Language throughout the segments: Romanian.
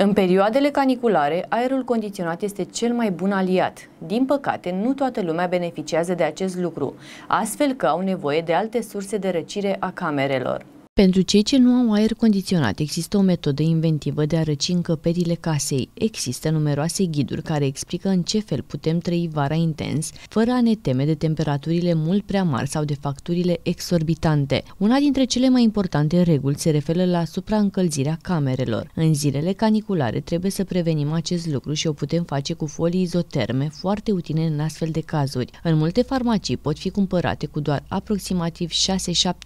În perioadele caniculare, aerul condiționat este cel mai bun aliat. Din păcate, nu toată lumea beneficiază de acest lucru, astfel că au nevoie de alte surse de răcire a camerelor. Pentru cei ce nu au aer condiționat, există o metodă inventivă de a răci încăperile casei. Există numeroase ghiduri care explică în ce fel putem trăi vara intens, fără a ne teme de temperaturile mult prea mari sau de facturile exorbitante. Una dintre cele mai importante reguli se referă la supraîncălzirea camerelor. În zilele caniculare trebuie să prevenim acest lucru și o putem face cu folii izoterme, foarte utile în astfel de cazuri. În multe farmacii pot fi cumpărate cu doar aproximativ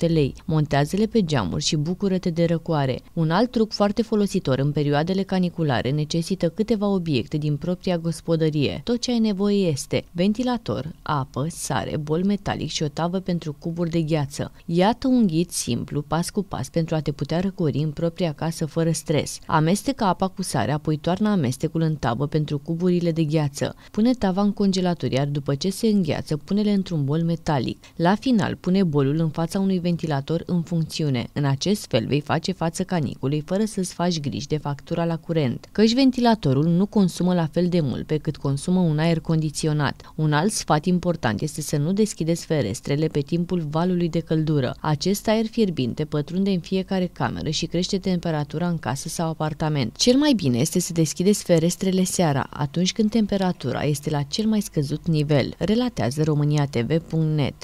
6-7 lei. Montează-le pe geam geamuri și bucură-te de răcoare. Un alt truc foarte folositor în perioadele caniculare necesită câteva obiecte din propria gospodărie. Tot ce ai nevoie este ventilator, apă, sare, bol metalic și o tavă pentru cuburi de gheață. Iată un ghid simplu, pas cu pas, pentru a te putea răcori în propria casă fără stres. Amestecă apa cu sare, apoi toarnă amestecul în tavă pentru cuburile de gheață. Pune tava în congelator, iar după ce se îngheață, pune-le într-un bol metalic. La final, pune bolul în fața unui ventilator în funcțiune. În acest fel vei face față caniculei fără să-ți faci griji de factura la curent, căci ventilatorul nu consumă la fel de mult pe cât consumă un aer condiționat. Un alt sfat important este să nu deschideți ferestrele pe timpul valului de căldură. Acest aer fierbinte pătrunde în fiecare cameră și crește temperatura în casă sau apartament. Cel mai bine este să deschideți ferestrele seara, atunci când temperatura este la cel mai scăzut nivel, relatează TV.net